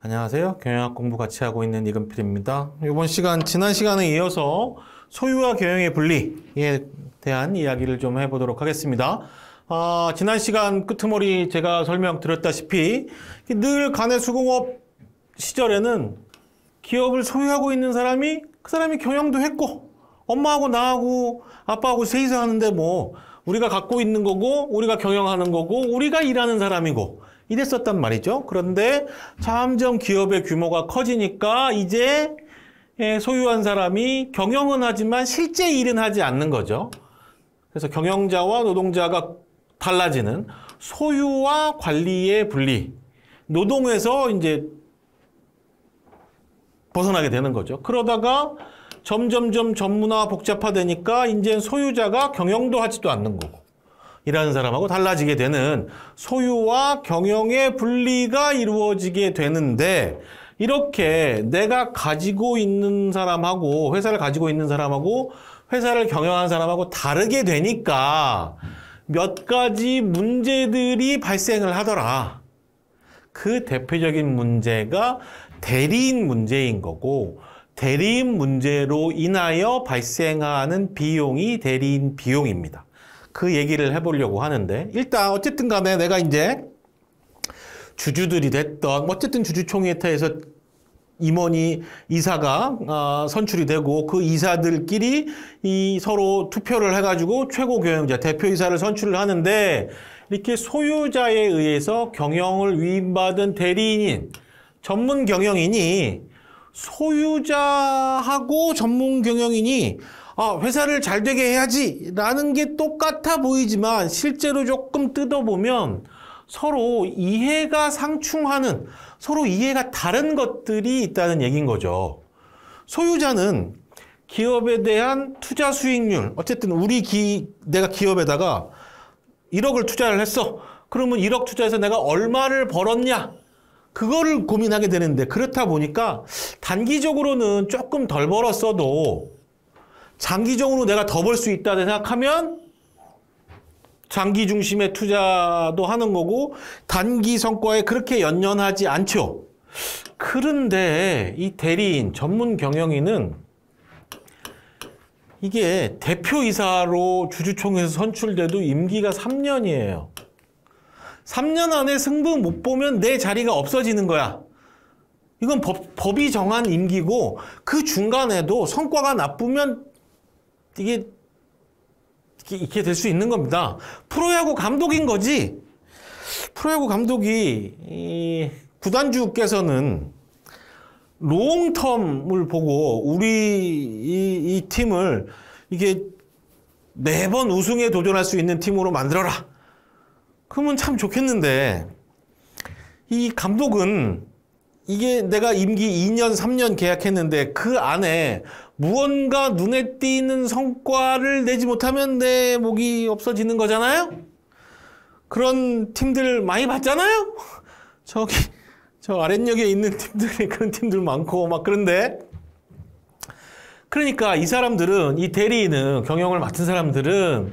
안녕하세요. 경영학 공부 같이 하고 있는 이금필입니다. 이번 시간, 지난 시간에 이어서 소유와 경영의 분리에 대한 이야기를 좀 해보도록 하겠습니다. 아, 지난 시간 끄트머리 제가 설명드렸다시피 늘 간의 수공업 시절에는 기업을 소유하고 있는 사람이 그 사람이 경영도 했고 엄마하고 나하고 아빠하고 세이서 하는데 뭐 우리가 갖고 있는 거고 우리가 경영하는 거고 우리가 일하는 사람이고 이랬었단 말이죠. 그런데 점점 기업의 규모가 커지니까 이제 예, 소유한 사람이 경영은 하지만 실제 일은 하지 않는 거죠. 그래서 경영자와 노동자가 달라지는 소유와 관리의 분리. 노동에서 이제 벗어나게 되는 거죠. 그러다가 점점점 전문화 복잡화되니까 이제 소유자가 경영도 하지도 않는 거고. 이하는 사람하고 달라지게 되는 소유와 경영의 분리가 이루어지게 되는데 이렇게 내가 가지고 있는 사람하고 회사를 가지고 있는 사람하고 회사를 경영하는 사람하고 다르게 되니까 몇 가지 문제들이 발생을 하더라. 그 대표적인 문제가 대리인 문제인 거고 대리인 문제로 인하여 발생하는 비용이 대리인 비용입니다. 그 얘기를 해보려고 하는데 일단 어쨌든 간에 내가 이제 주주들이 됐던 어쨌든 주주총회에서 임원이 이사가 어, 선출이 되고 그 이사들끼리 이 서로 투표를 해가지고 최고 경영자 대표이사를 선출을 하는데 이렇게 소유자에 의해서 경영을 위임받은 대리인인 전문 경영인이 소유자하고 전문 경영인이 아, 회사를 잘 되게 해야지라는 게 똑같아 보이지만 실제로 조금 뜯어보면 서로 이해가 상충하는 서로 이해가 다른 것들이 있다는 얘기인 거죠. 소유자는 기업에 대한 투자 수익률 어쨌든 우리 기 내가 기업에다가 1억을 투자를 했어. 그러면 1억 투자해서 내가 얼마를 벌었냐? 그거를 고민하게 되는데 그렇다 보니까 단기적으로는 조금 덜 벌었어도 장기적으로 내가 더 벌 수 있다 생각하면 장기 중심의 투자도 하는 거고 단기 성과에 그렇게 연연하지 않죠. 그런데 이 대리인, 전문 경영인은 이게 대표이사로 주주총회에서 선출돼도 임기가 3년이에요. 3년 안에 승부 못 보면 내 자리가 없어지는 거야. 이건 법, 법이 정한 임기고 그 중간에도 성과가 나쁘면 이게 이렇게 될 수 있는 겁니다. 프로야구 감독인 거지. 프로야구 감독이 구단주께서는 롱텀을 보고 우리 이, 이 팀을 이게 매번 우승에 도전할 수 있는 팀으로 만들어라. 그러면 참 좋겠는데 이 감독은 이게 내가 임기 2년, 3년 계약했는데 그 안에 무언가 눈에 띄는 성과를 내지 못하면 내 목이 없어지는 거잖아요? 그런 팀들 많이 봤잖아요? 저기, 저 아랫역에 있는 팀들이 그런 팀들 많고 막 그런데 그러니까 이 사람들은, 이 대리인은, 경영을 맡은 사람들은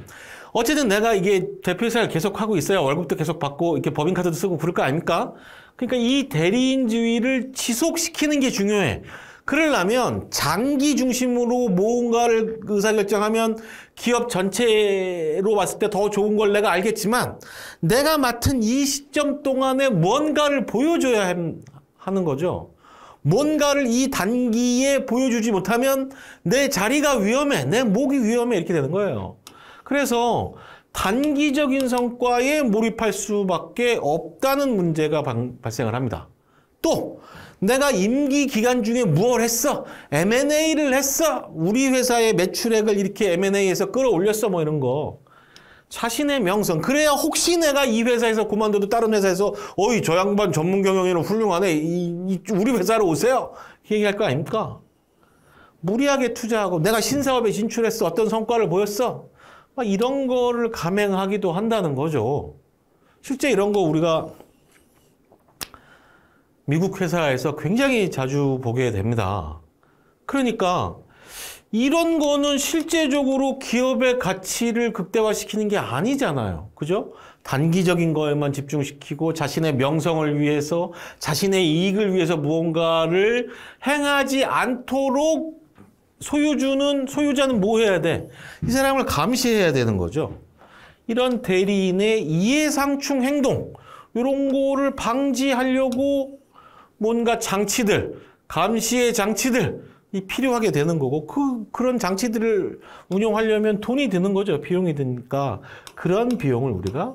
어쨌든 내가 이게 대표이사를 계속 하고 있어야 월급도 계속 받고 이렇게 법인카드도 쓰고 그럴 거 아닙니까? 그러니까 이 대리인 주의를 지속시키는 게 중요해. 그러려면 장기 중심으로 뭔가를 의사결정하면 기업 전체로 봤을 때 더 좋은 걸 내가 알겠지만 내가 맡은 이 시점 동안에 뭔가를 보여줘야 하는 거죠. 뭔가를 이 단기에 보여주지 못하면 내 자리가 위험해, 내 목이 위험해 이렇게 되는 거예요. 그래서 단기적인 성과에 몰입할 수밖에 없다는 문제가 발생을 합니다. 또 내가 임기 기간 중에 무엇을 했어? M&A를 했어. 우리 회사의 매출액을 이렇게 M&A에서 끌어올렸어. 뭐 이런 거. 자신의 명성. 그래야 혹시 내가 이 회사에서 그만둬도 다른 회사에서 어이 저 양반 전문 경영에는 훌륭하네. 이, 이, 우리 회사로 오세요. 얘기할 거 아닙니까? 무리하게 투자하고 내가 신사업에 진출했어. 어떤 성과를 보였어. 막 이런 거를 감행하기도 한다는 거죠. 실제 이런 거 우리가 미국 회사에서 굉장히 자주 보게 됩니다. 그러니까 이런 거는 실제적으로 기업의 가치를 극대화시키는 게 아니잖아요. 그죠? 단기적인 거에만 집중시키고 자신의 명성을 위해서 자신의 이익을 위해서 무언가를 행하지 않도록 소유주는 소유자는 뭐 해야 돼? 이 사람을 감시해야 되는 거죠. 이런 대리인의 이해상충 행동 이런 거를 방지하려고 뭔가 장치들, 감시의 장치들, 이 필요하게 되는 거고 그 그런 장치들을 운용하려면 돈이 드는 거죠 비용이 드니까 그런 비용을 우리가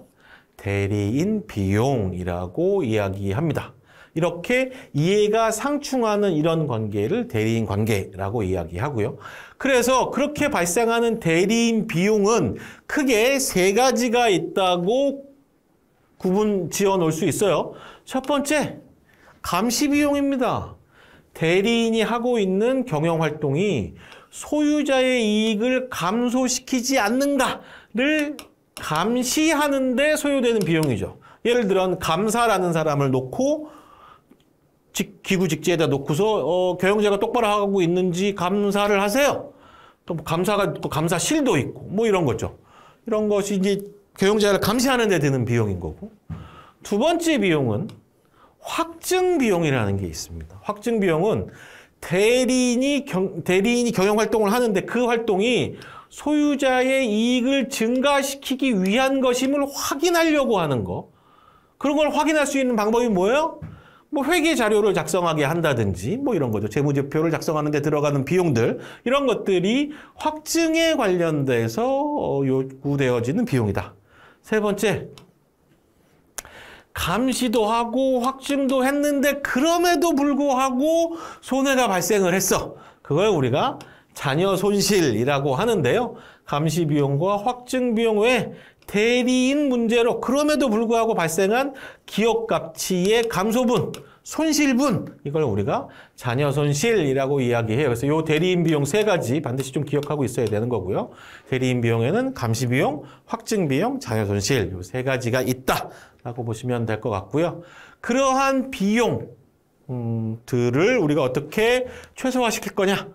대리인 비용이라고 이야기합니다. 이렇게 이해가 상충하는 이런 관계를 대리인 관계라고 이야기하고요. 그래서 그렇게 발생하는 대리인 비용은 크게 세 가지가 있다고 구분 지어 놓을 수 있어요. 첫 번째, 감시 비용입니다. 대리인이 하고 있는 경영 활동이 소유자의 이익을 감소시키지 않는가를 감시하는데 소요되는 비용이죠. 예를 들어 감사라는 사람을 놓고 직, 기구 직제에다 놓고서 어, 경영자가 똑바로 하고 있는지 감사를 하세요. 또 뭐 감사가 또 감사실도 있고 뭐 이런 거죠. 이런 것이 이제 경영자를 감시하는 데 드는 비용인 거고 두 번째 비용은 확증 비용이라는 게 있습니다. 확증 비용은 대리인이 경, 대리인이 경영 활동을 하는데 그 활동이 소유자의 이익을 증가시키기 위한 것임을 확인하려고 하는 거. 그런 걸 확인할 수 있는 방법이 뭐예요? 뭐 회계 자료를 작성하게 한다든지 뭐 이런 거죠. 재무제표를 작성하는 데 들어가는 비용들 이런 것들이 확증에 관련돼서 어, 요구되어지는 비용이다. 세 번째, 감시도 하고 확증도 했는데 그럼에도 불구하고 손해가 발생을 했어. 그걸 우리가 자녀 손실이라고 하는데요. 감시 비용과 확증 비용 외 대리인 문제로 그럼에도 불구하고 발생한 기업 가치의 감소분, 손실분 이걸 우리가 자녀 손실이라고 이야기해요. 그래서 요 대리인 비용 세 가지 반드시 좀 기억하고 있어야 되는 거고요. 대리인 비용에는 감시 비용, 확증 비용, 자녀 손실 요 세 가지가 있다. 라고 보시면 될 것 같고요. 그러한 비용들을 음, 우리가 어떻게 최소화시킬 거냐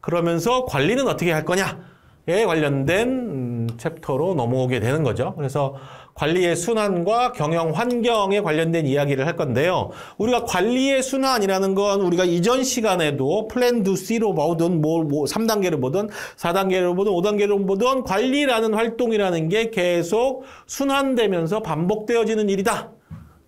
그러면서 관리는 어떻게 할 거냐에 관련된 음, 챕터로 넘어오게 되는 거죠. 그래서 관리의 순환과 경영 환경에 관련된 이야기를 할 건데요. 우리가 관리의 순환이라는 건 우리가 이전 시간에도 플랜 두 C로 보든 뭐, 뭐 3단계로 보든 4단계로 보든 5단계로 보든 관리라는 활동이라는 게 계속 순환되면서 반복되어지는 일이다.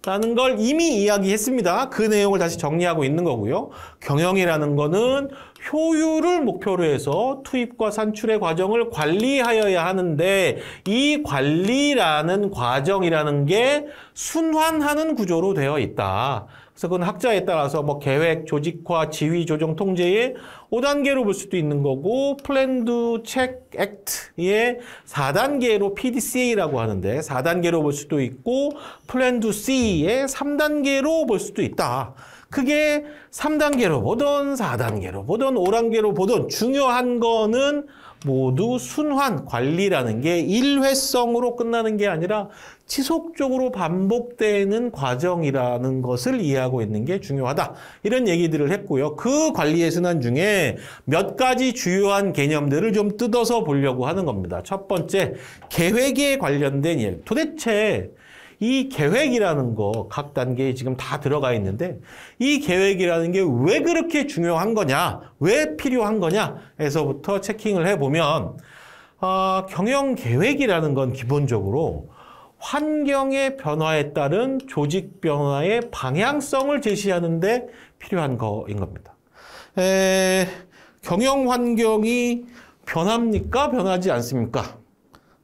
라는 걸 이미 이야기했습니다. 그 내용을 다시 정리하고 있는 거고요. 경영이라는 거는 효율을 목표로 해서 투입과 산출의 과정을 관리하여야 하는데 이 관리라는 과정이라는 게 순환하는 구조로 되어 있다. 그래서 그건 학자에 따라서 뭐 계획, 조직화, 지휘, 조정, 통제의 5단계로 볼 수도 있는 거고 플랜, 두, 책, 액트의 4단계로 PDCA라고 하는데 4단계로 볼 수도 있고 플랜, 두, C의 3단계로 볼 수도 있다. 그게 3단계로 보던 4단계로 보던 5단계로 보던 중요한 거는 모두 순환 관리라는 게 일회성으로 끝나는 게 아니라 지속적으로 반복되는 과정이라는 것을 이해하고 있는 게 중요하다. 이런 얘기들을 했고요. 그 관리의 순환 중에 몇 가지 주요한 개념들을 좀 뜯어서 보려고 하는 겁니다. 첫 번째, 계획에 관련된 일. 도대체 이 계획이라는 거 각 단계에 지금 다 들어가 있는데 이 계획이라는 게 왜 그렇게 중요한 거냐, 왜 필요한 거냐에서부터 체킹을 해보면 어, 경영 계획이라는 건 기본적으로 환경의 변화에 따른 조직 변화의 방향성을 제시하는 데 필요한 거인 겁니다. 에, 경영 환경이 변합니까? 변하지 않습니까?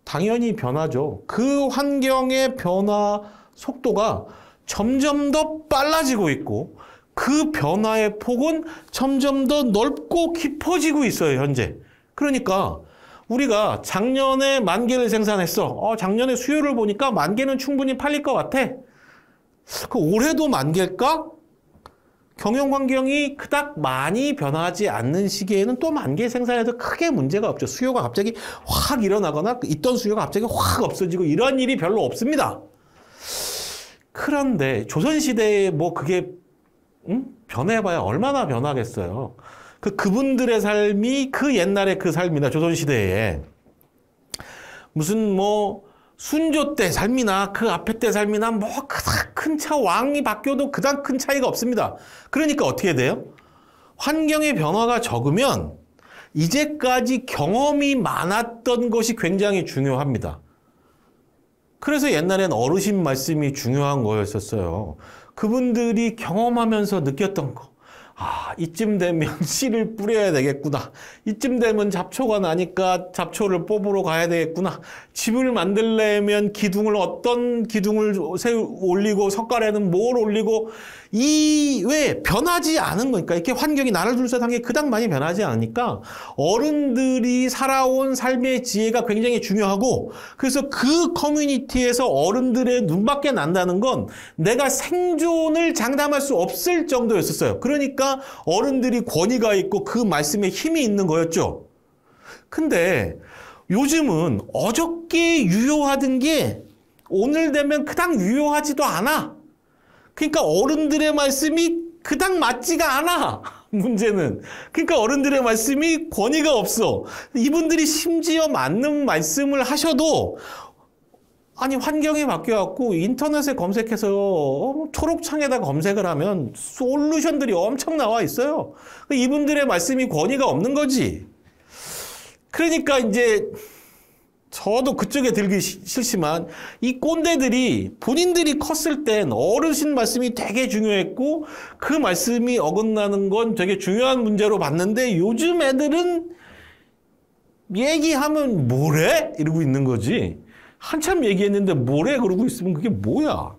당연히 변하죠. 그 환경의 변화 속도가 점점 더 빨라지고 있고 그 변화의 폭은 점점 더 넓고 깊어지고 있어요, 현재. 그러니까 우리가 작년에 만 개를 생산했어. 어, 작년에 수요를 보니까 만 개는 충분히 팔릴 것 같아. 그 올해도 만 개일까? 경영환경이 그닥 많이 변하지 않는 시기에는 또 만개 생산에도 크게 문제가 없죠. 수요가 갑자기 확 일어나거나 있던 수요가 갑자기 확 없어지고 이런 일이 별로 없습니다. 그런데 조선시대에 뭐 그게 음? 변해봐야 얼마나 변하겠어요. 그 그분들의 삶이 그 옛날의 그 삶이나 조선시대에 무슨 뭐 순조 때 삶이나 그 앞에 때 삶이나 뭐 그닥 큰차 왕이 바뀌어도 그닥 큰 차이가 없습니다. 그러니까 어떻게 돼요? 환경의 변화가 적으면 이제까지 경험이 많았던 것이 굉장히 중요합니다. 그래서 옛날엔 어르신 말씀이 중요한 거였었어요. 그분들이 경험하면서 느꼈던 거. 아 이쯤 되면 씨를 뿌려야 되겠구나. 이쯤 되면 잡초가 나니까 잡초를 뽑으러 가야 되겠구나. 집을 만들려면 기둥을 어떤 기둥을 세우, 올리고 석가래는 뭘 올리고 이왜 변하지 않은 거니까 이렇게 환경이 나를 둘러싼 게 그닥 많이 변하지 않으니까 어른들이 살아온 삶의 지혜가 굉장히 중요하고 그래서 그 커뮤니티에서 어른들의 눈밖에 난다는 건 내가 생존을 장담할 수 없을 정도였었어요. 그러니까 어른들이 권위가 있고 그 말씀에 힘이 있는 거였죠. 근데 요즘은 어저께 유효하던 게 오늘 되면 그닥 유효하지도 않아. 그러니까 어른들의 말씀이 그닥 맞지가 않아. 문제는. 그러니까 어른들의 말씀이 권위가 없어. 이분들이 심지어 맞는 말씀을 하셔도 아니 환경이 바뀌어갖고 인터넷에 검색해서 어, 뭐 초록창에다 검색을 하면 솔루션들이 엄청 나와 있어요. 그 이분들의 말씀이 권위가 없는 거지. 그러니까 이제 저도 그쪽에 들기 싫지만 이 꼰대들이 본인들이 컸을 땐 어르신 말씀이 되게 중요했고 그 말씀이 어긋나는 건 되게 중요한 문제로 봤는데 요즘 애들은 얘기하면 뭐래? 이러고 있는 거지. 한참 얘기했는데 뭐래? 그러고 있으면 그게 뭐야?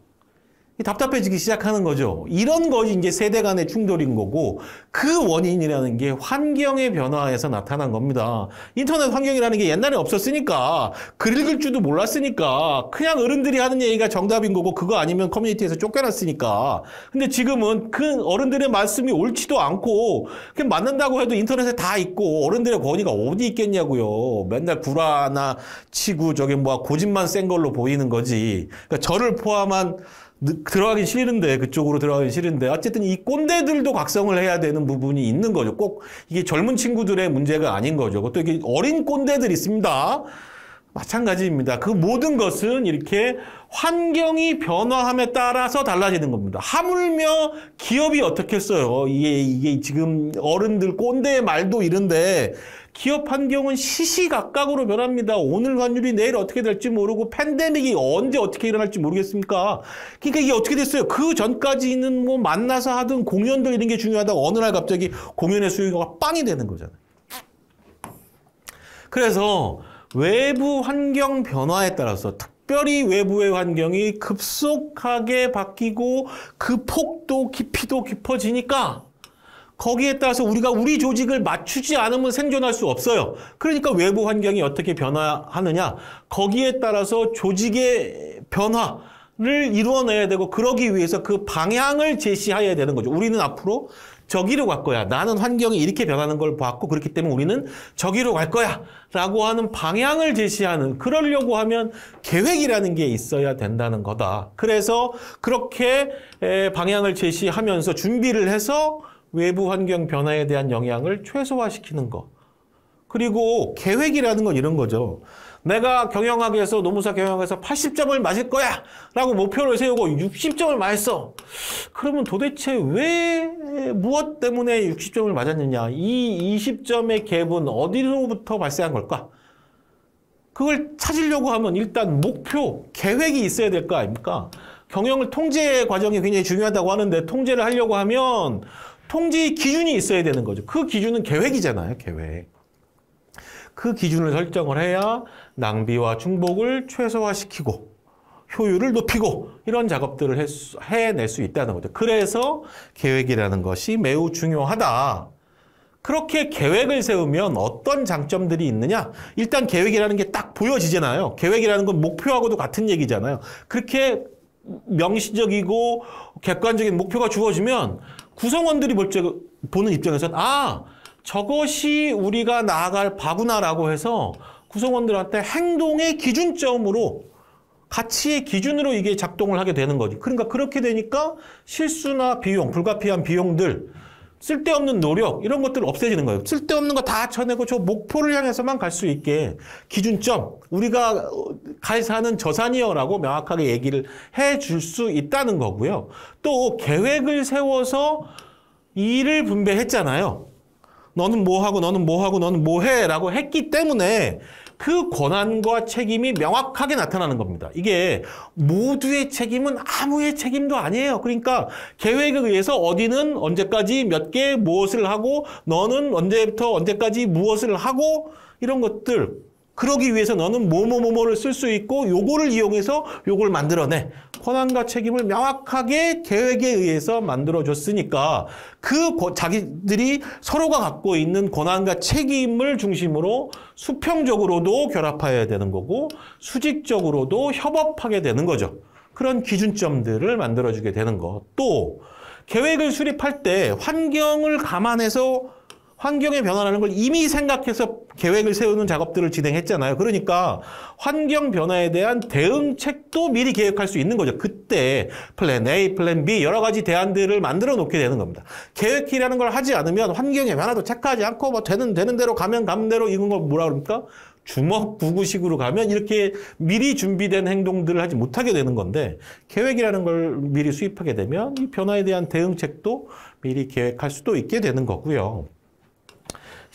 답답해지기 시작하는 거죠. 이런 것이 이제 세대 간의 충돌인 거고 그 원인이라는 게 환경의 변화에서 나타난 겁니다. 인터넷 환경이라는 게 옛날에 없었으니까 글 읽을 줄도 몰랐으니까 그냥 어른들이 하는 얘기가 정답인 거고 그거 아니면 커뮤니티에서 쫓겨났으니까 근데 지금은 그 어른들의 말씀이 옳지도 않고 그냥 맞는다고 해도 인터넷에 다 있고 어른들의 권위가 어디 있겠냐고요. 맨날 구라나 치구저기 뭐야 고집만 센 걸로 보이는 거지. 그러니까 저를 포함한 들어가긴 싫은데 그쪽으로 들어가긴 싫은데 어쨌든 이 꼰대들도 각성을 해야 되는 부분이 있는 거죠. 꼭 이게 젊은 친구들의 문제가 아닌 거죠. 그것도 이게 어린 꼰대들 있습니다. 마찬가지입니다. 그 모든 것은 이렇게 환경이 변화함에 따라서 달라지는 겁니다. 하물며 기업이 어떻겠어요. 이게, 이게 지금 어른들 꼰대의 말도 이런데 기업 환경은 시시각각으로 변합니다. 오늘 환율이 내일 어떻게 될지 모르고 팬데믹이 언제 어떻게 일어날지 모르겠습니까? 그러니까 이게 어떻게 됐어요? 그 전까지는 뭐 만나서 하든 공연도 이런 게중요하다 어느 날 갑자기 공연의 수요가 빵이 되는 거잖아요. 그래서 외부 환경 변화에 따라서 특별히 외부의 환경이 급속하게 바뀌고 그 폭도 깊이도 깊어지니까 거기에 따라서 우리가 우리 조직을 맞추지 않으면 생존할 수 없어요. 그러니까 외부 환경이 어떻게 변화하느냐. 거기에 따라서 조직의 변화, 를 이루어내야 되고 그러기 위해서 그 방향을 제시해야 되는 거죠. 우리는 앞으로 저기로 갈 거야. 나는 환경이 이렇게 변하는 걸 봤고 그렇기 때문에 우리는 저기로 갈 거야. 라고 하는 방향을 제시하는 그러려고 하면 계획이라는 게 있어야 된다는 거다. 그래서 그렇게 방향을 제시하면서 준비를 해서 외부 환경 변화에 대한 영향을 최소화시키는 것. 그리고 계획이라는 건 이런 거죠. 내가 경영학에서 노무사 경영학에서 80점을 맞을 거야 라고 목표를 세우고 60점을 맞았어. 그러면 도대체 왜 무엇 때문에 60점을 맞았느냐. 이 20점의 갭은 어디로부터 발생한 걸까? 그걸 찾으려고 하면 일단 목표, 계획이 있어야 될 거 아닙니까? 경영을 통제 과정이 굉장히 중요하다고 하는데 통제를 하려고 하면 통지 기준이 있어야 되는 거죠. 그 기준은 계획이잖아요, 계획. 그 기준을 설정을 해야 낭비와 중복을 최소화시키고 효율을 높이고 이런 작업들을 해낼 수 있다는 거죠. 그래서 계획이라는 것이 매우 중요하다. 그렇게 계획을 세우면 어떤 장점들이 있느냐? 일단 계획이라는 게 딱 보여지잖아요. 계획이라는 건 목표하고도 같은 얘기잖아요. 그렇게 명시적이고 객관적인 목표가 주어지면 구성원들이 볼 때 보는 입장에서는 아 저것이 우리가 나아갈 바구나라고 해서 구성원들한테 행동의 기준점으로 가치의 기준으로 이게 작동을 하게 되는 거지. 그러니까 그렇게 되니까 실수나 비용, 불가피한 비용들 쓸데없는 노력 이런 것들 없애지는 거예요. 쓸데없는 거 다 쳐내고 저 목표를 향해서만 갈 수 있게 기준점 우리가 갈 사는 저산이여라고 명확하게 얘기를 해줄 수 있다는 거고요. 또 계획을 세워서 일을 분배했잖아요. 너는 뭐 하고 너는 뭐 하고 너는 뭐 해라고 했기 때문에 그 권한과 책임이 명확하게 나타나는 겁니다. 이게 모두의 책임은 아무의 책임도 아니에요. 그러니까 계획에 의해서 어디는 언제까지 몇 개 무엇을 하고 너는 언제부터 언제까지 무엇을 하고 이런 것들 그러기 위해서 너는 뭐 뭐 뭐뭐를 쓸 수 있고 요거를 이용해서 요걸 만들어내. 권한과 책임을 명확하게 계획에 의해서 만들어줬으니까 그 자기들이 서로가 갖고 있는 권한과 책임을 중심으로 수평적으로도 결합해야 되는 거고 수직적으로도 협업하게 되는 거죠. 그런 기준점들을 만들어주게 되는 거. 또 계획을 수립할 때 환경을 감안해서 환경의 변화라는 걸 이미 생각해서 계획을 세우는 작업들을 진행했잖아요. 그러니까 환경 변화에 대한 대응책도 미리 계획할 수 있는 거죠. 그때 플랜 A, 플랜 B 여러 가지 대안들을 만들어 놓게 되는 겁니다. 계획이라는 걸 하지 않으면 환경의 변화도 체크하지 않고 뭐 되는 되는 대로 가면 가는 대로 이건 걸 뭐라 그럽니까? 주먹 구구식으로 가면 이렇게 미리 준비된 행동들을 하지 못하게 되는 건데 계획이라는 걸 미리 수입하게 되면 이 변화에 대한 대응책도 미리 계획할 수도 있게 되는 거고요.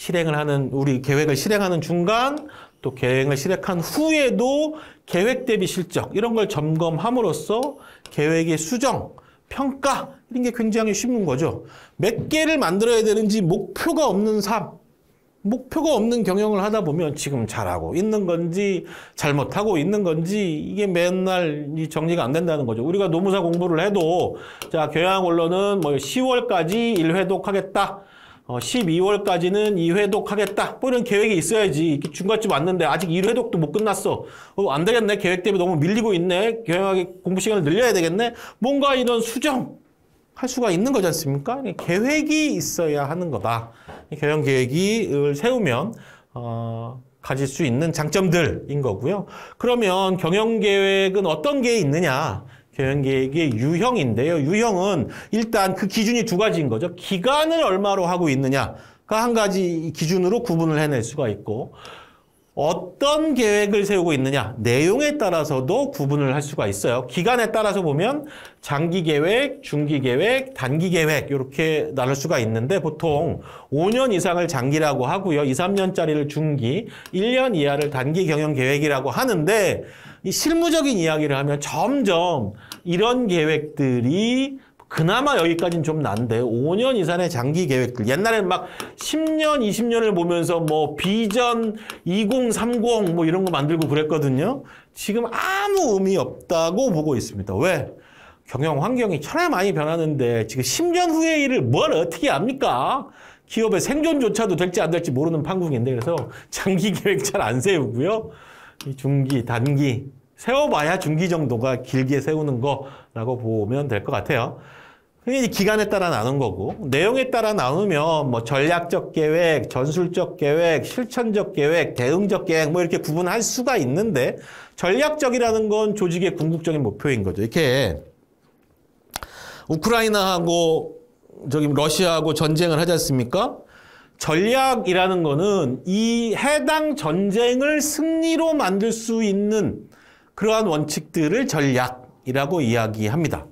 실행을 하는 우리 계획을 실행하는 중간 또 계획을 실행한 후에도 계획 대비 실적 이런 걸 점검함으로써 계획의 수정, 평가 이런 게 굉장히 쉬운 거죠. 몇 개를 만들어야 되는지 목표가 없는 삶 목표가 없는 경영을 하다 보면 지금 잘하고 있는 건지 잘못하고 있는 건지 이게 맨날 이 정리가 안 된다는 거죠. 우리가 노무사 공부를 해도 자, 교양 원론은 뭐 10월까지 일회독 하겠다. 12월까지는 어, 2회독 하겠다. 뭐 이런 계획이 있어야지. 중간쯤 왔는데 아직 1회독도 못 끝났어. 어, 안 되겠네. 계획 때문에 너무 밀리고 있네. 경영학의 공부 시간을 늘려야 되겠네. 뭔가 이런 수정 할 수가 있는 거지 않습니까? 계획이 있어야 하는 거다. 경영 계획을 세우면 어, 가질 수 있는 장점들인 거고요. 그러면 경영 계획은 어떤 게 있느냐? 경영계획의 유형인데요. 유형은 일단 그 기준이 두 가지인 거죠. 기간을 얼마로 하고 있느냐가 한 가지 기준으로 구분을 해낼 수가 있고 어떤 계획을 세우고 있느냐 내용에 따라서도 구분을 할 수가 있어요. 기간에 따라서 보면 장기 계획, 중기 계획, 단기 계획 이렇게 나눌 수가 있는데 보통 5년 이상을 장기라고 하고요. 2, 3년짜리를 중기, 1년 이하를 단기 경영 계획이라고 하는데 이 실무적인 이야기를 하면 점점 이런 계획들이 그나마 여기까지는 좀 난데 5년 이상의 장기 계획들 옛날에는 막 10년, 20년을 보면서 뭐 비전 2030 뭐 이런 거 만들고 그랬거든요. 지금 아무 의미 없다고 보고 있습니다. 왜? 경영 환경이 천하 많이 변하는데 지금 10년 후의 일을 뭘 어떻게 압니까? 기업의 생존조차도 될지 안 될지 모르는 판국인데 그래서 장기 계획 잘 안 세우고요. 중기, 단기 세워봐야 중기 정도가 길게 세우는 거라고 보면 될 것 같아요. 그게 기간에 따라 나눈 거고 내용에 따라 나누면 뭐 전략적 계획, 전술적 계획, 실천적 계획, 대응적 계획 뭐 이렇게 구분할 수가 있는데 전략적이라는 건 조직의 궁극적인 목표인 거죠. 이렇게 우크라이나하고 저기 러시아하고 전쟁을 하지 않습니까? 전략이라는 거는 이 해당 전쟁을 승리로 만들 수 있는 그러한 원칙들을 전략이라고 이야기합니다.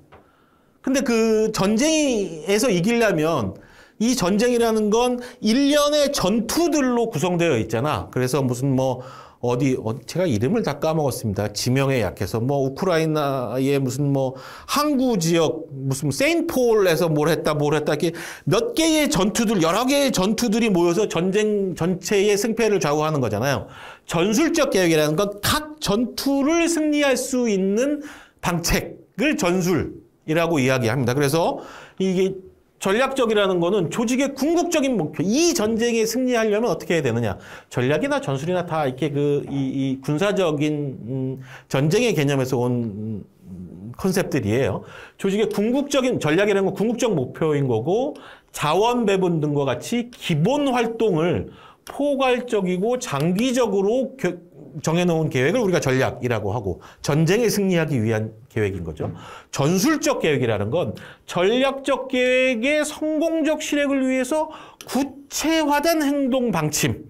근데 그 전쟁에서 이기려면 이 전쟁이라는 건 일련의 전투들로 구성되어 있잖아. 그래서 무슨 뭐 어디, 어 제가 이름을 다 까먹었습니다. 지명에 약해서 뭐 우크라이나의 무슨 뭐 항구 지역 무슨 세인폴에서 뭘 했다 뭘 했다 이렇게 몇 개의 전투들 여러 개의 전투들이 모여서 전쟁 전체의 승패를 좌우하는 거잖아요. 전술적 계획이라는 건 각 전투를 승리할 수 있는 방책을 전술이라고 이야기합니다. 그래서 이게 전략적이라는 거는 조직의 궁극적인 목표. 이 전쟁에 승리하려면 어떻게 해야 되느냐. 전략이나 전술이나 다 이렇게 그, 이, 이 군사적인, 음, 전쟁의 개념에서 온, 음, 컨셉들이에요. 조직의 궁극적인, 전략이라는 건 궁극적 목표인 거고, 자원 배분 등과 같이 기본 활동을 포괄적이고 장기적으로 겨, 정해놓은 계획을 우리가 전략이라고 하고 전쟁에 승리하기 위한 계획인 거죠. 전술적 계획이라는 건 전략적 계획의 성공적 실행을 위해서 구체화된 행동 방침을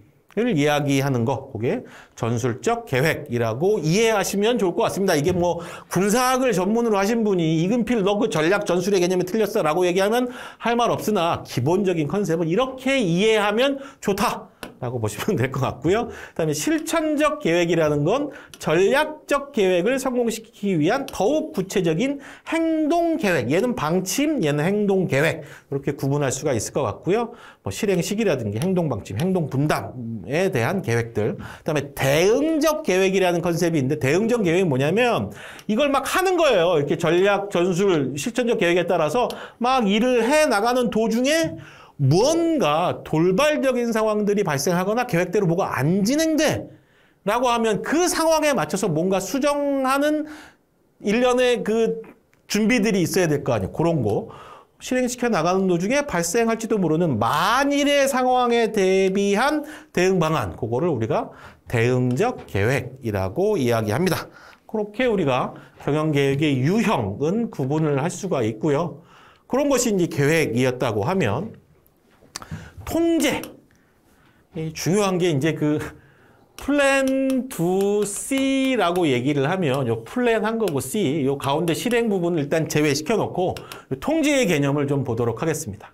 이야기하는 거. 그게 전술적 계획이라고 이해하시면 좋을 것 같습니다. 이게 뭐 군사학을 전문으로 하신 분이 이금필 너 그 전략 전술의 개념이 틀렸어 라고 얘기하면 할 말 없으나 기본적인 컨셉은 이렇게 이해하면 좋다. 라고 보시면 될 것 같고요. 그다음에 실천적 계획이라는 건 전략적 계획을 성공시키기 위한 더욱 구체적인 행동 계획. 얘는 방침, 얘는 행동 계획. 그렇게 구분할 수가 있을 것 같고요. 뭐 실행 시기라든지 행동 방침, 행동 분담에 대한 계획들. 그다음에 대 대응적 계획이라는 컨셉이 있는데 대응적 계획이 뭐냐면 이걸 막 하는 거예요. 이렇게 전략, 전술, 실천적 계획에 따라서 막 일을 해 나가는 도중에 무언가 돌발적인 상황들이 발생하거나 계획대로 뭐가 안 진행돼 라고 하면 그 상황에 맞춰서 뭔가 수정하는 일련의 그 준비들이 있어야 될 거 아니에요. 그런 거. 실행시켜 나가는 도중에 발생할지도 모르는 만일의 상황에 대비한 대응 방안, 그거를 우리가 대응적 계획이라고 이야기합니다. 그렇게 우리가 경영계획의 유형은 구분을 할 수가 있고요. 그런 것이 이제 계획이었다고 하면 통제. 중요한 게 이제 그 플랜 두 C라고 얘기를 하면 요 플랜 한 거고 C 요 가운데 실행 부분을 일단 제외시켜 놓고 통제의 개념을 좀 보도록 하겠습니다.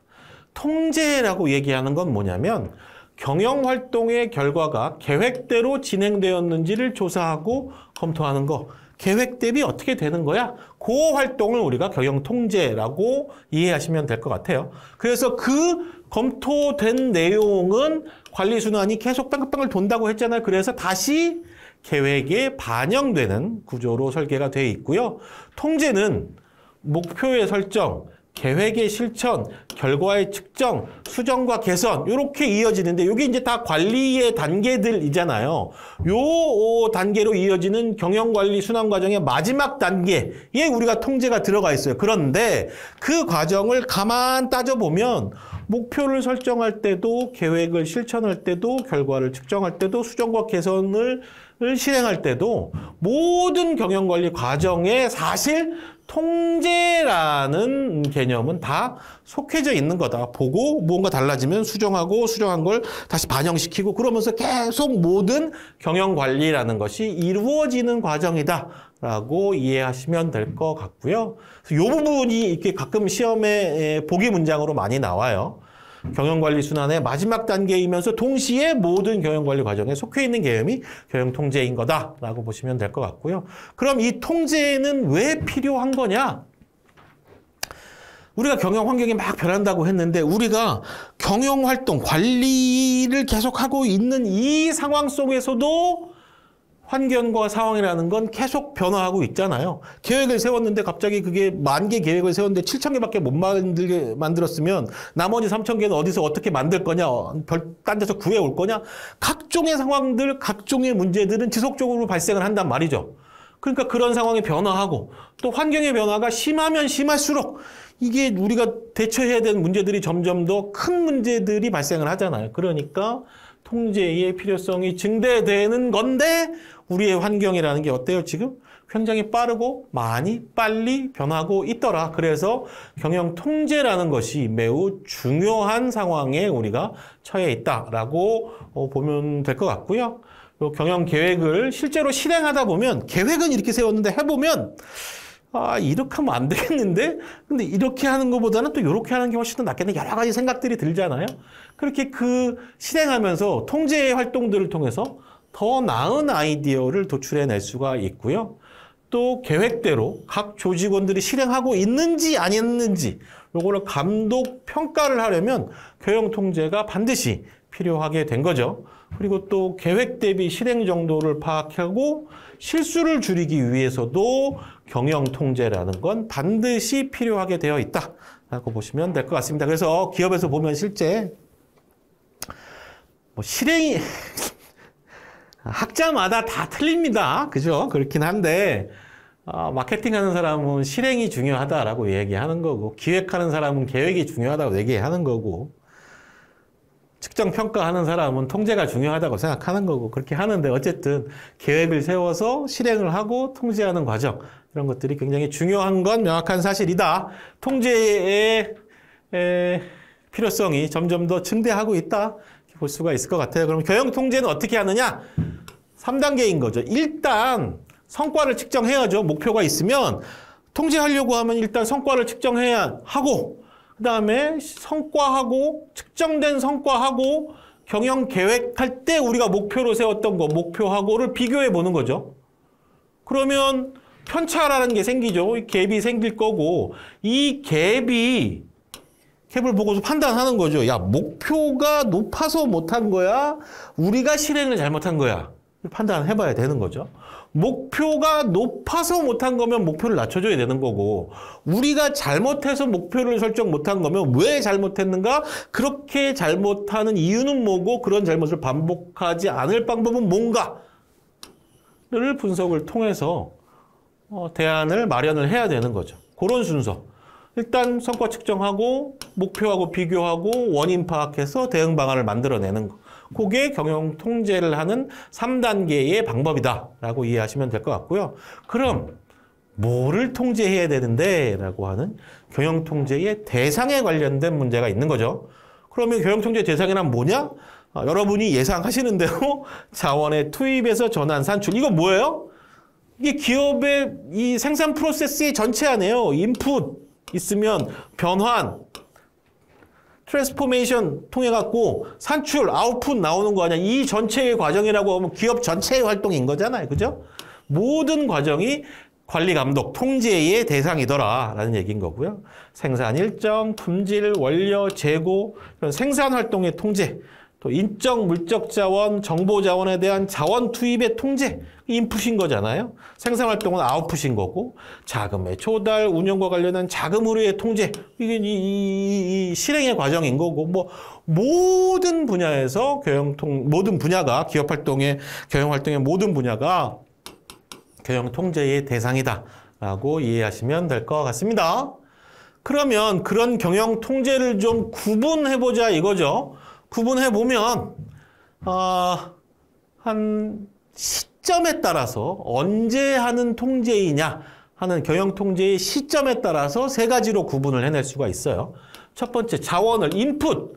통제라고 얘기하는 건 뭐냐면 경영 활동의 결과가 계획대로 진행되었는지를 조사하고 검토하는 거. 계획 대비 어떻게 되는 거야? 그 활동을 우리가 경영 통제라고 이해하시면 될 것 같아요. 그래서 그 검토된 내용은 관리 순환이 계속 빵빵을 돈다고 했잖아요. 그래서 다시 계획에 반영되는 구조로 설계가 돼 있고요. 통제는 목표의 설정, 계획의 실천, 결과의 측정, 수정과 개선 이렇게 이어지는데 이게 이제 다 관리의 단계들이잖아요. 요 단계로 이어지는 경영관리 순환 과정의 마지막 단계에 우리가 통제가 들어가 있어요. 그런데 그 과정을 가만 따져보면 목표를 설정할 때도 계획을 실천할 때도 결과를 측정할 때도 수정과 개선을 을 실행할 때도 모든 경영관리 과정에 사실 통제라는 개념은 다 속해져 있는 거다. 보고 무언가 달라지면 수정하고 수정한 걸 다시 반영시키고 그러면서 계속 모든 경영관리라는 것이 이루어지는 과정이다. 라고 이해하시면 될 것 같고요. 이 부분이 이렇게 가끔 시험에 보기 문장으로 많이 나와요. 경영관리 순환의 마지막 단계이면서 동시에 모든 경영관리 과정에 속해 있는 개념이 경영통제인 거다라고 보시면 될 것 같고요. 그럼 이 통제는 왜 필요한 거냐? 우리가 경영 환경이 막 변한다고 했는데 우리가 경영 활동 관리를 계속하고 있는 이 상황 속에서도 환경과 상황이라는 건 계속 변화하고 있잖아요. 계획을 세웠는데 갑자기 그게 만 개 계획을 세웠는데 7천 개밖에 못 만들게 만들었으면 나머지 3천 개는 어디서 어떻게 만들 거냐, 별, 딴 데서 구해 올 거냐, 각종의 상황들, 각종의 문제들은 지속적으로 발생을 한단 말이죠. 그러니까 그런 상황이 변화하고 또 환경의 변화가 심하면 심할수록 이게 우리가 대처해야 되는 문제들이 점점 더 큰 문제들이 발생을 하잖아요. 그러니까 통제의 필요성이 증대되는 건데 우리의 환경이라는 게 어때요, 지금? 굉장히 빠르고 많이 빨리 변하고 있더라. 그래서 경영 통제라는 것이 매우 중요한 상황에 우리가 처해 있다라고 어, 보면 될 것 같고요. 경영 계획을 실제로 실행하다 보면 계획은 이렇게 세웠는데 해보면 아 이렇게 하면 안 되겠는데 근데 이렇게 하는 것보다는 또 이렇게 하는 게 훨씬 더 낫겠네 여러 가지 생각들이 들잖아요 그렇게 그 실행하면서 통제 활동들을 통해서 더 나은 아이디어를 도출해낼 수가 있고요. 또 계획대로 각 조직원들이 실행하고 있는지 아니었는지 요거를 감독 평가를 하려면 교영 통제가 반드시 필요하게 된 거죠. 그리고 또 계획 대비 실행 정도를 파악하고 실수를 줄이기 위해서도 경영 통제라는 건 반드시 필요하게 되어 있다라고 보시면 될 것 같습니다. 그래서 기업에서 보면 실제 뭐 실행이 학자마다 다 틀립니다. 그죠? 그렇긴 한데 어, 마케팅하는 사람은 실행이 중요하다라고 얘기하는 거고 기획하는 사람은 계획이 중요하다고 얘기하는 거고 측정 평가하는 사람은 통제가 중요하다고 생각하는 거고 그렇게 하는데 어쨌든 계획을 세워서 실행을 하고 통제하는 과정 이런 것들이 굉장히 중요한 건 명확한 사실이다. 통제의 에, 필요성이 점점 더 증대하고 있다. 볼 수가 있을 것 같아요. 그럼 경영 통제는 어떻게 하느냐? 3단계인 거죠. 일단 성과를 측정해야죠. 목표가 있으면 통제하려고 하면 일단 성과를 측정해야 하고 그다음에 성과하고 측정된 성과하고 경영 계획할 때 우리가 목표로 세웠던 거 목표하고를 비교해 보는 거죠. 그러면 편차라는 게 생기죠. 갭이 생길 거고 이 갭이 캡을 보고서 판단하는 거죠. 야, 목표가 높아서 못한 거야? 우리가 실행을 잘못한 거야? 판단해봐야 되는 거죠. 목표가 높아서 못한 거면 목표를 낮춰줘야 되는 거고 우리가 잘못해서 목표를 설정 못한 거면 왜 잘못했는가? 그렇게 잘못하는 이유는 뭐고 그런 잘못을 반복하지 않을 방법은 뭔가? 를 분석을 통해서 어, 대안을 마련을 해야 되는 거죠. 그런 순서. 일단 성과 측정하고 목표하고 비교하고 원인 파악해서 대응 방안을 만들어내는 거. 그게 경영 통제를 하는 3단계의 방법이다라고 이해하시면 될 것 같고요. 그럼 뭐를 통제해야 되는데 라고 하는 경영 통제의 대상에 관련된 문제가 있는 거죠. 그러면 경영 통제 대상이란 뭐냐? 아, 여러분이 예상하시는 대로 자원의 투입에서 전환 산출. 이거 뭐예요? 이게 기업의 이 생산 프로세스의 전체 안에요. 인풋, 있으면 변환, 트랜스포메이션 통해갖고 산출, 아웃풋 나오는 거 아니야. 이 전체의 과정이라고 하면 기업 전체의 활동인 거잖아요. 그죠? 모든 과정이 관리 감독, 통제의 대상이더라 라는 얘기인 거고요. 생산 일정, 품질, 원료, 재고, 이런 생산 활동의 통제, 또 인적, 물적 자원, 정보 자원에 대한 자원 투입의 통제, 인풋인 거잖아요. 생산 활동은 아웃풋인 거고 자금의 초달, 운영과 관련한 자금으로의 통제, 이게 이, 이, 이, 실행의 과정인 거고 뭐 모든 분야에서 경영통 모든 분야가 기업 활동의 경영 활동의 모든 분야가 경영 통제의 대상이다라고 이해하시면 될 것 같습니다. 그러면 그런 경영 통제를 좀 구분해보자 이거죠. 구분해 보면 어, 한 시점에 따라서 언제 하는 통제이냐 하는 경영 통제의 시점에 따라서 세 가지로 구분을 해낼 수가 있어요. 첫 번째 자원을 인풋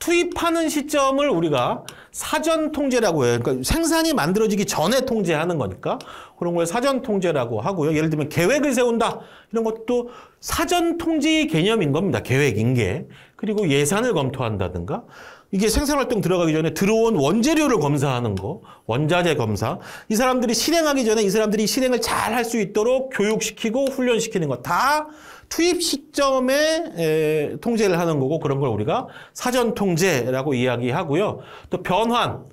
투입하는 시점을 우리가 사전 통제라고 해요. 그러니까 생산이 만들어지기 전에 통제하는 거니까 그런 걸 사전 통제라고 하고요. 예를 들면 계획을 세운다. 이런 것도 사전 통제의 개념인 겁니다. 계획인 게. 그리고 예산을 검토한다든가 이게 생산활동 들어가기 전에 들어온 원재료를 검사하는 거, 원자재 검사. 이 사람들이 실행하기 전에 이 사람들이 실행을 잘 할 수 있도록 교육시키고 훈련시키는 거. 다 투입 시점에 에, 통제를 하는 거고 그런 걸 우리가 사전 통제라고 이야기하고요. 또 변환.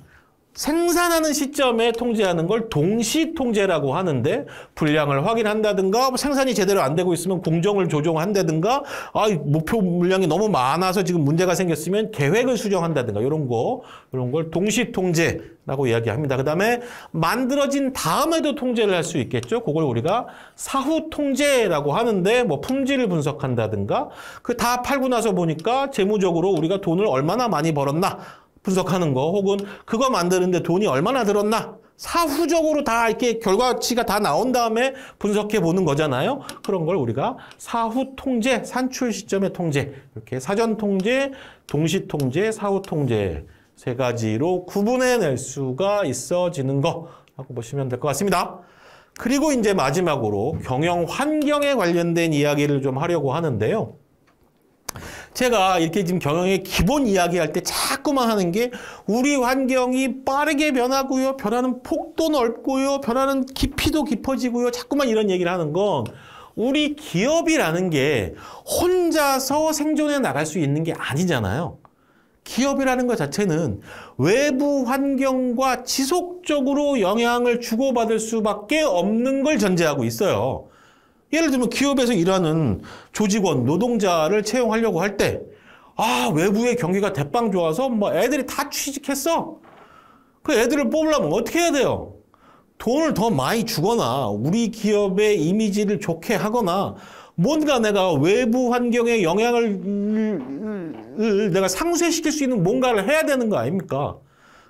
생산하는 시점에 통제하는 걸 동시 통제라고 하는데 불량을 확인한다든가 뭐 생산이 제대로 안 되고 있으면 공정을 조정한다든가 아 목표 물량이 너무 많아서 지금 문제가 생겼으면 계획을 수정한다든가 이런 거 이런 걸 동시 통제라고 이야기합니다. 그다음에 만들어진 다음에도 통제를 할 수 있겠죠. 그걸 우리가 사후 통제라고 하는데 뭐 품질을 분석한다든가 그 다 팔고 나서 보니까 재무적으로 우리가 돈을 얼마나 많이 벌었나 분석하는 거 혹은 그거 만드는데 돈이 얼마나 들었나 사후적으로 다 이렇게 결과치가 다 나온 다음에 분석해 보는 거잖아요. 그런 걸 우리가 사후 통제, 산출 시점의 통제, 이렇게 사전 통제, 동시 통제, 사후 통제 세 가지로 구분해 낼 수가 있어지는 거하고 보시면 될 것 같습니다. 그리고 이제 마지막으로 경영 환경에 관련된 이야기를 좀 하려고 하는데요. 제가 이렇게 지금 경영의 기본 이야기할 때 자꾸만 하는 게 우리 환경이 빠르게 변하고요. 변하는 폭도 넓고요. 변하는 깊이도 깊어지고요. 자꾸만 이런 얘기를 하는 건 우리 기업이라는 게 혼자서 생존해 나갈 수 있는 게 아니잖아요. 기업이라는 것 자체는 외부 환경과 지속적으로 영향을 주고받을 수밖에 없는 걸 전제하고 있어요. 예를 들면 기업에서 일하는 조직원, 노동자를 채용하려고 할 때, 아, 외부의 경기가 대빵 좋아서 뭐 애들이 다 취직했어. 그 애들을 뽑으려면 어떻게 해야 돼요? 돈을 더 많이 주거나 우리 기업의 이미지를 좋게 하거나 뭔가 내가 외부 환경에 영향을 내가 상쇄시킬 수 있는 뭔가를 해야 되는 거 아닙니까?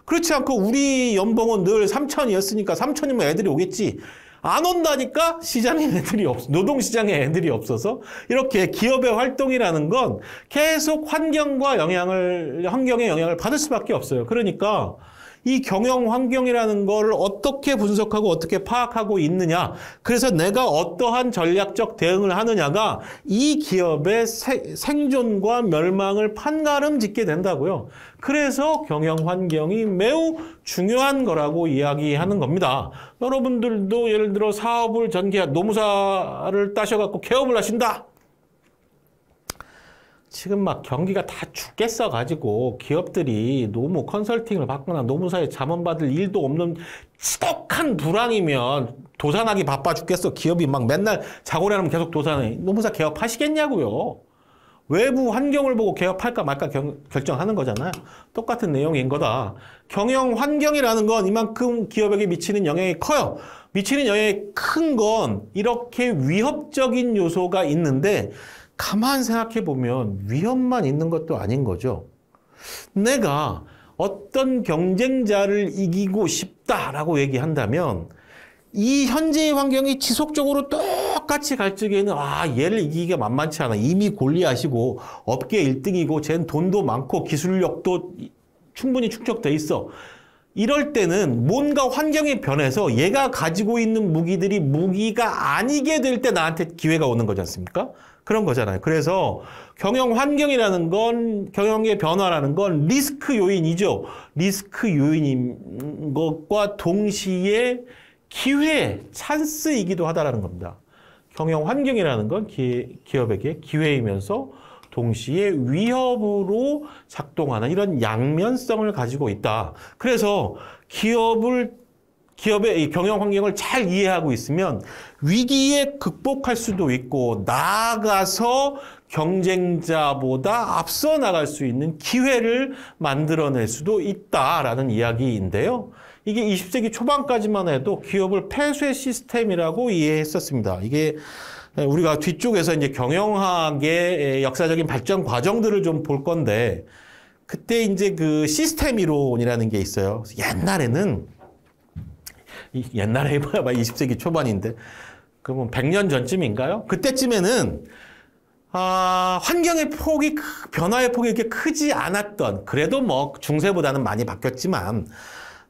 그렇지 않고 우리 연봉은 늘 3천이었으니까 3천이면 애들이 오겠지. 안 온다니까 시장에 애들이 없, 노동시장에 애들이 없어서 이렇게 기업의 활동이라는 건 계속 환경과 영향을, 환경의 영향을 받을 수밖에 없어요. 그러니까 이 경영 환경이라는 걸 어떻게 분석하고 어떻게 파악하고 있느냐. 그래서 내가 어떠한 전략적 대응을 하느냐가 이 기업의 생존과 멸망을 판가름 짓게 된다고요. 그래서 경영 환경이 매우 중요한 거라고 이야기하는 겁니다. 여러분들도 예를 들어 사업을 전개한 노무사를 따셔갖고 개업을 하신다. 지금 막 경기가 다 죽겠어 가지고 기업들이 노무 컨설팅을 받거나 노무사에 자문받을 일도 없는 지독한 불황이면 도산하기 바빠 죽겠어 기업이 막 맨날 자고나면 계속 도산해 노무사 개업하시겠냐고요 외부 환경을 보고 개업할까 말까 경, 결정하는 거잖아요 똑같은 내용인 거다 경영 환경이라는 건 이만큼 기업에게 미치는 영향이 커요 미치는 영향이 큰 건 이렇게 위협적인 요소가 있는데 가만 생각해 보면 위험만 있는 것도 아닌 거죠. 내가 어떤 경쟁자를 이기고 싶다라고 얘기한다면 이 현재의 환경이 지속적으로 똑같이 갈 적에는 아 얘를 이기기가 만만치 않아. 이미 골리앗이고 업계 1등이고 쟨 돈도 많고 기술력도 충분히 축적돼 있어. 이럴 때는 뭔가 환경이 변해서 얘가 가지고 있는 무기들이 무기가 아니게 될 때 나한테 기회가 오는 거지 않습니까? 그런 거잖아요. 그래서 경영 환경이라는 건 경영의 변화라는 건 리스크 요인이죠. 리스크 요인인 것과 동시에 기회, 찬스이기도 하다라는 겁니다. 경영 환경이라는 건 기, 기업에게 기회이면서 동시에 위협으로 작동하는 이런 양면성을 가지고 있다. 그래서 기업을 기업의 경영 환경을 잘 이해하고 있으면 위기에 극복할 수도 있고 나아가서 경쟁자보다 앞서 나갈 수 있는 기회를 만들어낼 수도 있다라는 이야기인데요. 이게 20세기 초반까지만 해도 기업을 폐쇄 시스템이라고 이해했었습니다. 이게 우리가 뒤쪽에서 이제 경영학의 역사적인 발전 과정들을 좀 볼 건데 그때 이제 그 시스템 이론이라는 게 있어요. 옛날에는 옛날에 해봐야 20세기 초반인데 그러면 100년 전쯤인가요? 그때쯤에는 아, 환경의 폭이 변화의 폭이 이렇게 크지 않았던 그래도 뭐 중세보다는 많이 바뀌었지만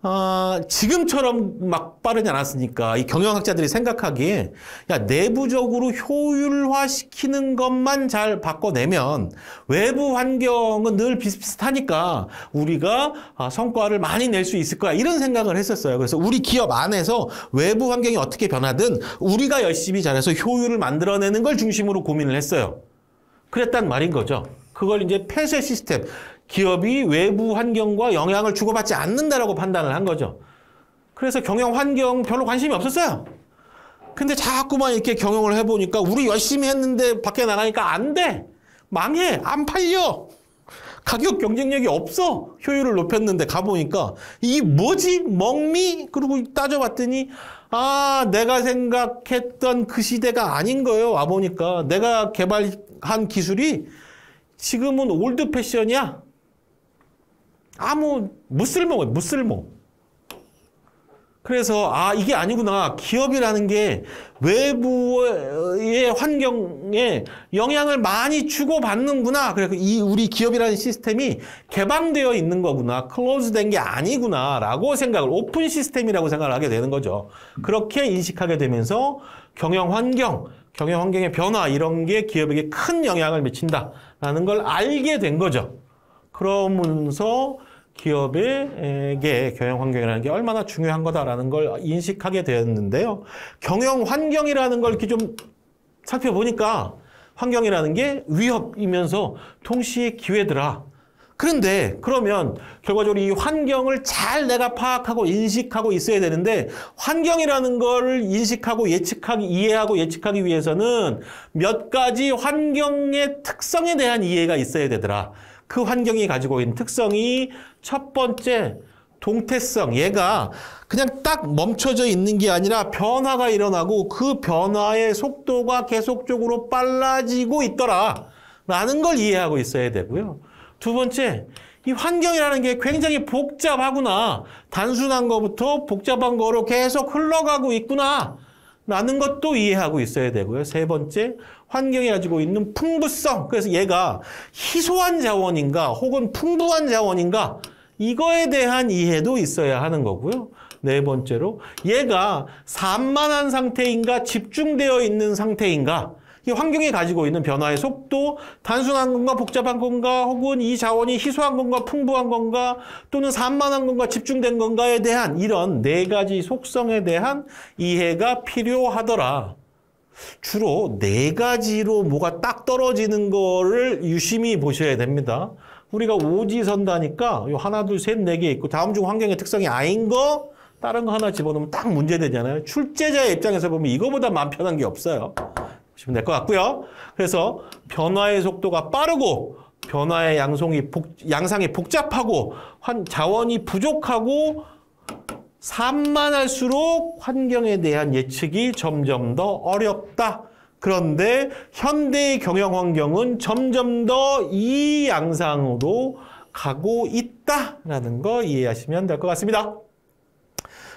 아, 지금처럼 막 빠르지 않았으니까 이 경영학자들이 생각하기에 야 내부적으로 효율화시키는 것만 잘 바꿔내면 외부 환경은 늘 비슷비슷하니까 우리가 아, 성과를 많이 낼 수 있을 거야 이런 생각을 했었어요. 그래서 우리 기업 안에서 외부 환경이 어떻게 변하든 우리가 열심히 잘해서 효율을 만들어내는 걸 중심으로 고민을 했어요. 그랬단 말인 거죠. 그걸 이제 폐쇄 시스템. 기업이 외부 환경과 영향을 주고받지 않는다라고 판단을 한 거죠. 그래서 경영 환경 별로 관심이 없었어요. 근데 자꾸만 이렇게 경영을 해보니까 우리 열심히 했는데 밖에 나가니까 안 돼. 망해. 안 팔려. 가격 경쟁력이 없어. 효율을 높였는데 가보니까 이 뭐지? 멍미? 그러고 따져봤더니 아 내가 생각했던 그 시대가 아닌 거예요. 와보니까 내가 개발한 기술이 지금은 올드 패션이야. 아무 무쓸모예요. 무쓸모. 그래서 아 이게 아니구나. 기업이라는 게 외부의 환경에 영향을 많이 주고 받는구나. 그래서 이 우리 기업이라는 시스템이 개방되어 있는 거구나. 클로즈된 게 아니구나라고 생각을 오픈 시스템이라고 생각을 하게 되는 거죠. 그렇게 인식하게 되면서 경영 환경, 경영 환경의 변화 이런 게 기업에게 큰 영향을 미친다라는 걸 알게 된 거죠. 그러면서 기업에게 경영 환경이라는 게 얼마나 중요한 거다라는 걸 인식하게 되었는데요. 경영 환경이라는 걸 이렇게 좀 살펴보니까 환경이라는 게 위협이면서 동시에 기회더라. 그런데 그러면 결과적으로 이 환경을 잘 내가 파악하고 인식하고 있어야 되는데 환경이라는 걸 인식하고 예측하기 이해하고 예측하기 위해서는 몇 가지 환경의 특성에 대한 이해가 있어야 되더라. 그 환경이 가지고 있는 특성이 첫 번째 동태성. 얘가 그냥 딱 멈춰져 있는 게 아니라 변화가 일어나고 그 변화의 속도가 계속적으로 빨라지고 있더라. 라는 걸 이해하고 있어야 되고요. 두 번째, 이 환경이라는 게 굉장히 복잡하구나. 단순한 거부터 복잡한 거로 계속 흘러가고 있구나. 라는 것도 이해하고 있어야 되고요. 세 번째, 환경이 가지고 있는 풍부성. 그래서 얘가 희소한 자원인가 혹은 풍부한 자원인가 이거에 대한 이해도 있어야 하는 거고요. 네 번째로 얘가 산만한 상태인가 집중되어 있는 상태인가 이 환경이 가지고 있는 변화의 속도, 단순한 건가 복잡한 건가, 혹은 이 자원이 희소한 건가 풍부한 건가, 또는 산만한 건가 집중된 건가에 대한 이런 네 가지 속성에 대한 이해가 필요하더라. 주로 네 가지로 뭐가 딱 떨어지는 거를 유심히 보셔야 됩니다. 우리가 오지선다니까 요 하나 둘셋네 개 있고 다음 중 환경의 특성이 아닌 거 다른 거 하나 집어넣으면 딱 문제 되잖아요. 출제자의 입장에서 보면 이거보다 마음 편한 게 없어요. 보시면 될 것 같고요. 그래서 변화의 속도가 빠르고 변화의 양성이 복, 양상이 복잡하고 환, 자원이 부족하고 산만할수록 환경에 대한 예측이 점점 더 어렵다. 그런데 현대의 경영 환경은 점점 더 이 양상으로 가고 있다라는 거 이해하시면 될 것 같습니다.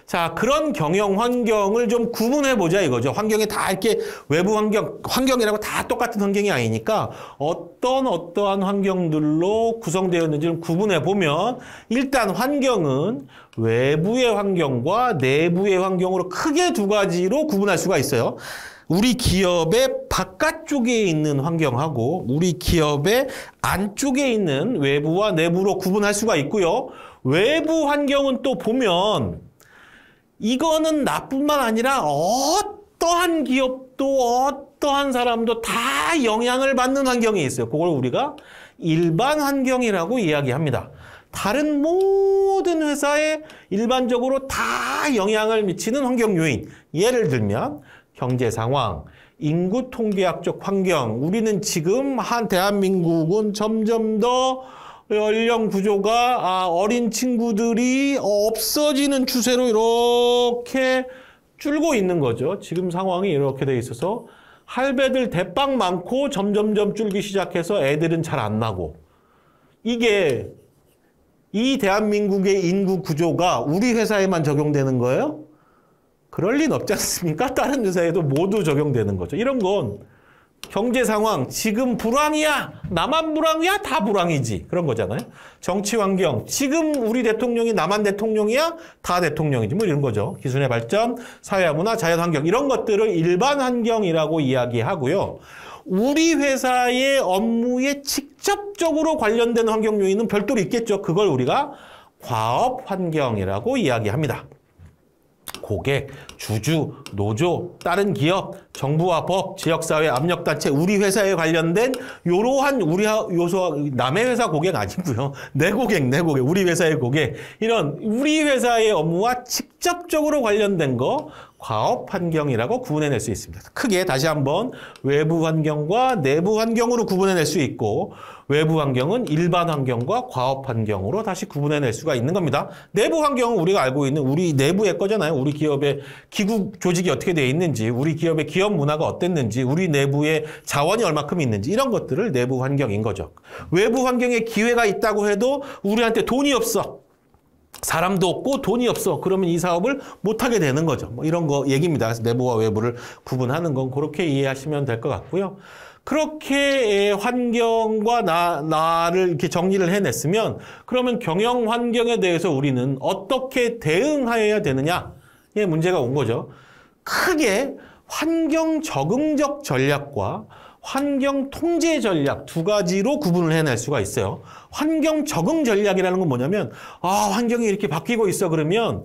자, 그런 경영 환경을 좀 구분해 보자 이거죠. 환경이 다 이렇게 외부 환경, 환경이라고 다 똑같은 환경이 아니니까 어떤 어떠한 환경들로 구성되어 있는지 좀 구분해 보면 일단 환경은 외부의 환경과 내부의 환경으로 크게 두 가지로 구분할 수가 있어요. 우리 기업의 바깥쪽에 있는 환경하고 우리 기업의 안쪽에 있는 외부와 내부로 구분할 수가 있고요. 외부 환경은 또 보면 이거는 나뿐만 아니라 어떠한 기업도 어떠한 사람도 다 영향을 받는 환경이 있어요. 그걸 우리가 일반 환경이라고 이야기합니다. 다른 모든 회사에 일반적으로 다 영향을 미치는 환경 요인. 예를 들면 경제 상황, 인구 통계학적 환경. 우리는 지금 한 대한민국은 점점 더 연령 구조가 아, 어린 친구들이 없어지는 추세로 이렇게 줄고 있는 거죠. 지금 상황이 이렇게 돼 있어서 할배들 대빵 많고 점점점 줄기 시작해서 애들은 잘 안 나고 이게 이 대한민국의 인구 구조가 우리 회사에만 적용되는 거예요? 그럴 리는 없지 않습니까? 다른 회사에도 모두 적용되는 거죠. 이런 건 경제 상황 지금 불황이야. 나만 불황이야. 다 불황이지. 그런 거잖아요. 정치 환경 지금 우리 대통령이 나만 대통령이야. 다 대통령이지. 뭐 이런 거죠. 기술의 발전, 사회 문화, 자연 환경 이런 것들을 일반 환경이라고 이야기하고요. 우리 회사의 업무에 직접적으로 관련된 환경 요인은 별도로 있겠죠. 그걸 우리가 과업 환경이라고 이야기합니다. 고객, 주주, 노조, 다른 기업, 정부와 법, 지역사회, 압력단체, 우리 회사에 관련된 이러한 우리 요소, 남의 회사 고객 아니고요. 내 고객, 내 고객, 우리 회사의 고객. 이런 우리 회사의 업무와 직접적으로 관련된 거 과업 환경이라고 구분해낼 수 있습니다. 크게 다시 한번 외부 환경과 내부 환경으로 구분해낼 수 있고 외부 환경은 일반 환경과 과업 환경으로 다시 구분해낼 수가 있는 겁니다. 내부 환경은 우리가 알고 있는 우리 내부의 거잖아요. 우리 기업의 기구 조직이 어떻게 되어 있는지, 우리 기업의 기업 문화가 어땠는지, 우리 내부의 자원이 얼마큼 있는지 이런 것들을 내부 환경인 거죠. 외부 환경에 기회가 있다고 해도 우리한테 돈이 없어. 사람도 없고 돈이 없어. 그러면 이 사업을 못하게 되는 거죠. 뭐 이런 거 얘기입니다. 그래서 내부와 외부를 구분하는 건 그렇게 이해하시면 될 것 같고요. 그렇게 환경과 나, 나를 이렇게 정리를 해냈으면 그러면 경영 환경에 대해서 우리는 어떻게 대응하여야 되느냐의 문제가 온 거죠. 크게 환경 적응적 전략과 환경 통제 전략 두 가지로 구분을 해낼 수가 있어요. 환경 적응 전략이라는 건 뭐냐면 아 환경이 이렇게 바뀌고 있어 그러면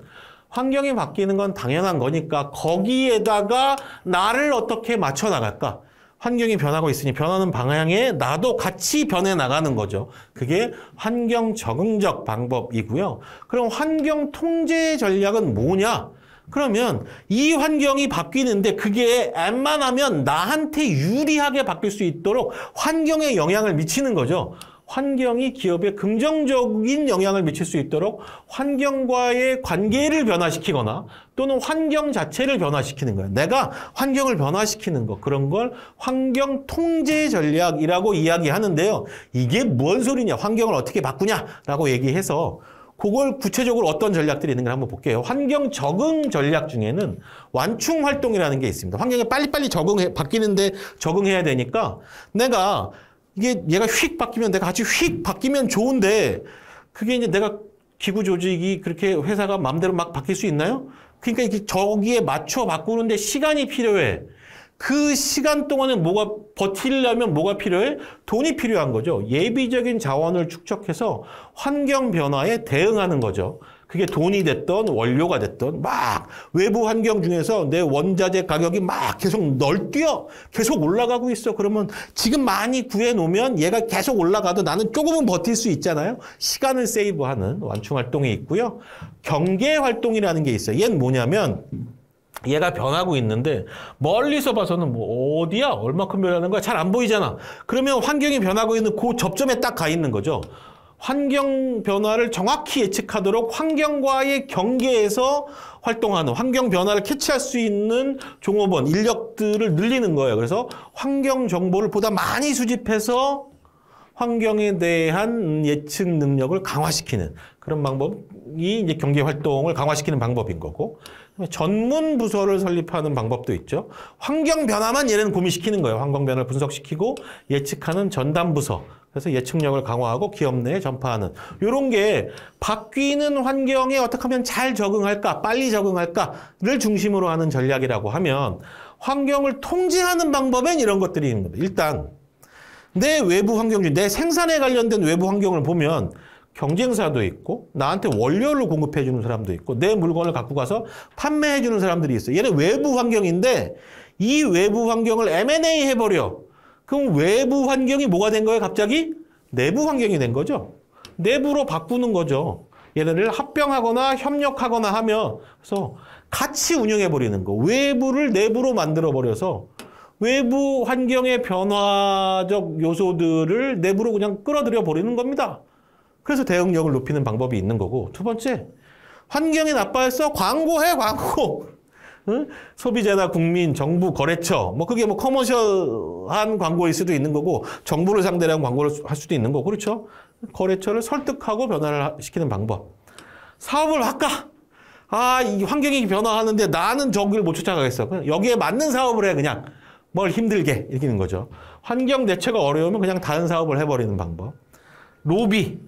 환경이 바뀌는 건 당연한 거니까 거기에다가 나를 어떻게 맞춰 나갈까? 환경이 변하고 있으니 변하는 방향에 나도 같이 변해 나가는 거죠. 그게 환경 적응적 방법이고요. 그럼 환경 통제 전략은 뭐냐? 그러면 이 환경이 바뀌는데 그게 웬만 하면 나한테 유리하게 바뀔 수 있도록 환경에 영향을 미치는 거죠. 환경이 기업에 긍정적인 영향을 미칠 수 있도록 환경과의 관계를 변화시키거나 또는 환경 자체를 변화시키는 거예요. 내가 환경을 변화시키는 거 그런 걸 환경 통제 전략이라고 이야기하는데요. 이게 뭔 소리냐 환경을 어떻게 바꾸냐라고 얘기해서 그걸 구체적으로 어떤 전략들이 있는가 한번 볼게요. 환경 적응 전략 중에는 완충 활동이라는 게 있습니다. 환경에 빨리빨리 적응해 바뀌는데 적응해야 되니까 내가 이게 얘가 휙 바뀌면 내가 같이 휙 바뀌면 좋은데 그게 이제 내가 기구 조직이 그렇게 회사가 마음대로 막 바뀔 수 있나요? 그러니까 이게 저기에 맞춰 바꾸는데 시간이 필요해. 그 시간 동안에 뭐가 버티려면 뭐가 필요해? 돈이 필요한 거죠. 예비적인 자원을 축적해서 환경 변화에 대응하는 거죠. 그게 돈이 됐던 원료가 됐던 막 외부 환경 중에서 내 원자재 가격이 막 계속 널뛰어 계속 올라가고 있어. 그러면 지금 많이 구해 놓으면 얘가 계속 올라가도 나는 조금은 버틸 수 있잖아요. 시간을 세이브하는 완충 활동이 있고요. 경계 활동이라는 게 있어요. 얘는 뭐냐면 얘가 변하고 있는데 멀리서 봐서는 뭐 어디야 얼마큼 변하는 거야 잘 안 보이잖아 그러면 환경이 변하고 있는 그 접점에 딱 가 있는 거죠 환경 변화를 정확히 예측하도록 환경과의 경계에서 활동하는 환경 변화를 캐치할 수 있는 종업원 인력들을 늘리는 거예요 그래서 환경 정보를 보다 많이 수집해서 환경에 대한 예측 능력을 강화시키는 그런 방법이 이제 경제 활동을 강화시키는 방법인 거고 전문 부서를 설립하는 방법도 있죠. 환경 변화만 얘는 고민시키는 거예요. 환경 변화를 분석시키고 예측하는 전담 부서. 그래서 예측력을 강화하고 기업 내에 전파하는 이런 게 바뀌는 환경에 어떻게 하면 잘 적응할까, 빨리 적응할까를 중심으로 하는 전략이라고 하면 환경을 통제하는 방법엔 이런 것들이 있는 겁니다. 일단 내 외부 환경지, 내 생산에 관련된 외부 환경을 보면 경쟁사도 있고 나한테 원료를 공급해 주는 사람도 있고 내 물건을 갖고 가서 판매해 주는 사람들이 있어. 얘는 외부 환경인데 이 외부 환경을 M&A 해버려. 그럼 외부 환경이 뭐가 된 거예요? 갑자기 내부 환경이 된 거죠. 내부로 바꾸는 거죠. 얘네를 합병하거나 협력하거나 하면 그래서 같이 운영해 버리는 거. 외부를 내부로 만들어 버려서 외부 환경의 변화적 요소들을 내부로 그냥 끌어들여 버리는 겁니다. 그래서 대응력을 높이는 방법이 있는 거고 두 번째, 환경이 나빠서 광고해 광고. 응? 소비자나 국민, 정부, 거래처 뭐 그게 뭐 커머셜한 광고일 수도 있는 거고 정부를 상대로 한 광고를 할 수도 있는 거고 그렇죠? 거래처를 설득하고 변화를 시키는 방법. 사업을 할까? 아, 이 환경이 변화하는데 나는 저기를 못 쫓아가겠어. 그냥 여기에 맞는 사업을 해 그냥. 뭘 힘들게 이기는 거죠. 환경 대처가 어려우면 그냥 다른 사업을 해버리는 방법. 로비.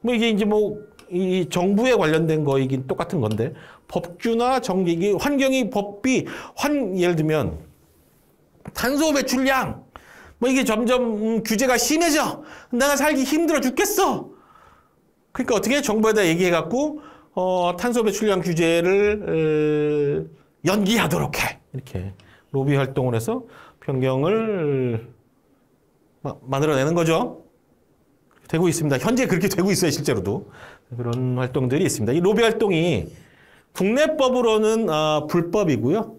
뭐 이게 이제 뭐이 정부에 관련된 거이긴 똑같은 건데 법규나 정기 이 환경이 법비 환 예를 들면 탄소 배출량 뭐 이게 점점 음, 규제가 심해져 내가 살기 힘들어 죽겠어 그러니까 어떻게 정부에다 얘기해 갖고 어 탄소 배출량 규제를 에, 연기하도록 해 이렇게 로비 활동을 해서 변경을 마, 만들어내는 거죠. 되고 있습니다. 현재 그렇게 되고 있어요, 실제로도. 그런 활동들이 있습니다. 이 로비 활동이 국내법으로는 아, 불법이고요.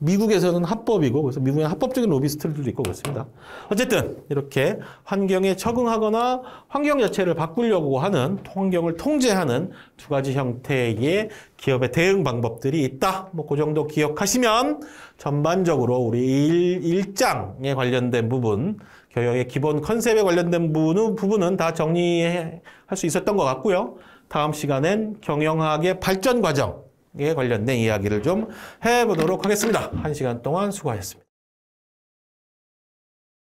미국에서는 합법이고 그래서 미국에 합법적인 로비스트들도 있고 그렇습니다. 어쨌든 이렇게 환경에 적응하거나 환경 자체를 바꾸려고 하는 환경을 통제하는 두 가지 형태의 기업의 대응 방법들이 있다. 뭐 그 정도 기억하시면 전반적으로 우리 일, 일장에 관련된 부분 교영의 기본 컨셉에 관련된 부분은, 부분은 다 정리할 수 있었던 것 같고요. 다음 시간엔 경영학의 발전 과정 관련된 이야기를 좀 해보도록 하겠습니다. 한 시간 동안 수고하셨습니다.